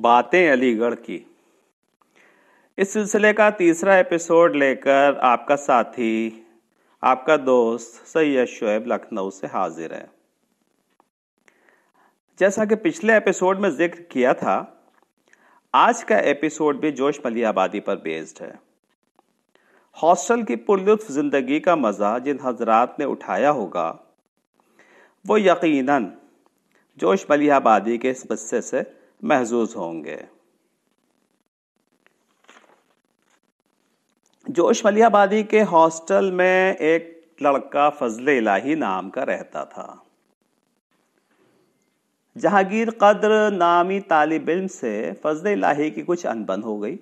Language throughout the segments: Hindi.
बातें अलीगढ़ की इस सिलसिले का तीसरा एपिसोड लेकर आपका साथी आपका दोस्त सैयद शुएब लखनऊ से हाजिर है जैसा कि पिछले एपिसोड में जिक्र किया था आज का एपिसोड भी जोश मली आबादी पर बेस्ड है हॉस्टल की पुरलुत्फ जिंदगी का मज़ा जिन हजरात ने उठाया होगा वो यकीनन जोश मली आबादी के इस बस्से से महजूज होंगे जोश मलियाबादी के हॉस्टल में एक लड़का फजल इलाही नाम का रहता था जहांगीर कद्र नामी तालब इम से फजल इलाही की कुछ अनबन हो गई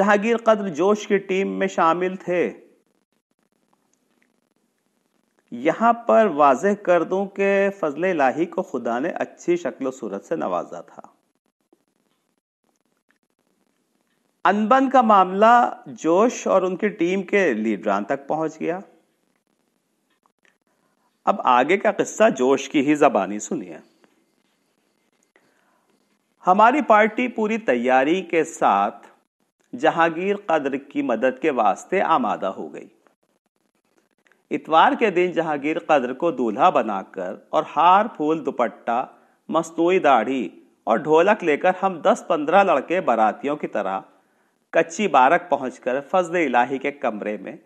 जहांगीर कद्र जोश की टीम में शामिल थे यहाँ पर वाजह कर दूं कि फजल लाही को खुदा ने अच्छी शक्ल सूरत से नवाजा था अनबन का मामला जोश और उनकी टीम के लीडरान तक पहुंच गया अब आगे का किस्सा जोश की ही जबानी सुनिए हमारी पार्टी पूरी तैयारी के साथ जहांगीर कद्र की मदद के वास्ते आमादा हो गई इतवार के दिन जहांगीर कद्र को दूल्हा बनाकर और हार फूल दुपट्टा मस्तूई दाढ़ी और ढोलक लेकर हम दस पंद्रह लड़के बारातियों की तरह कच्ची बारक पहुंचकर फजल इलाही के कमरे में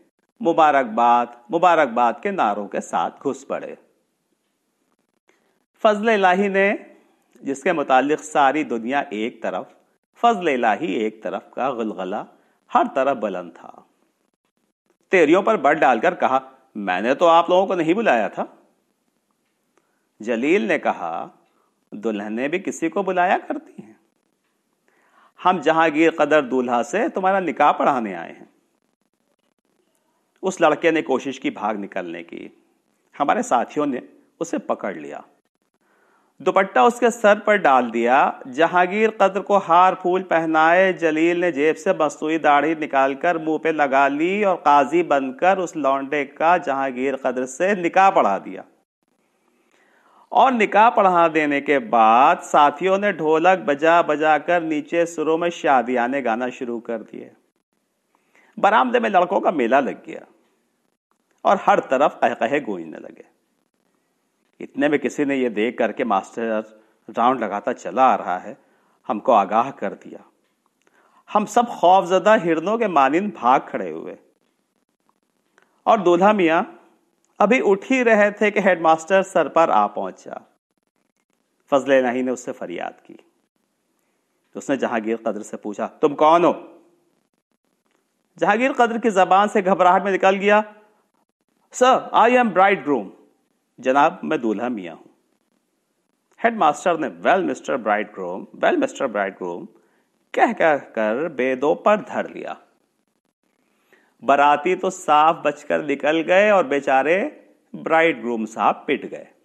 मुबारकबाद मुबारकबाद के नारों के साथ घुस पड़े फजल इलाही ने जिसके मुतालिक सारी दुनिया एक तरफ फजल इलाही एक तरफ का गुलगला हर तरफ बुलंद था तेरियों पर बट डालकर कहा मैंने तो आप लोगों को नहीं बुलाया था जलील ने कहा दुल्हने भी किसी को बुलाया करती हैं हम जहांगीर कदर दूल्हा से तुम्हारा निकाह पढ़ाने आए हैं उस लड़के ने कोशिश की भाग निकलने की हमारे साथियों ने उसे पकड़ लिया दुपट्टा उसके सर पर डाल दिया जहांगीर कदर को हार फूल पहनाए जलील ने जेब से बसुई दाढ़ी निकालकर मुंह पे लगा ली और काजी बनकर उस लौंडे का जहांगीर कदर से निकाह पढ़ा दिया और निकाह पढ़ा देने के बाद साथियों ने ढोलक बजा बजा कर नीचे सुरों में शादियाने गाना शुरू कर दिए बरामदे में लड़कों का मेला लग गया और हर तरफ कह कहे गूंजने लगे इतने में किसी ने यह देख करके मास्टर राउंड लगाता चला आ रहा है हमको आगाह कर दिया हम सब खौफजदा हिरणों के मानिंद भाग खड़े हुए और दूल्हा मियाँ अभी उठ ही रहे थे कि हेडमास्टर सर पर आ पहुंचा फजले नहीं ने उससे फरियाद की उसने जहांगीर कदर से पूछा तुम कौन हो जहांगीर कदर की जबान से घबराहट में निकल गया sir I am bright groom जनाब मैं दूल्हा मियाँ हूँ हेडमास्टर ने well mister bright groom well mister bright groom कह कह कर बेदों पर धर लिया बराती तो साफ बचकर निकल गए और बेचारे ब्राइट ग्रूम साहब पिट गए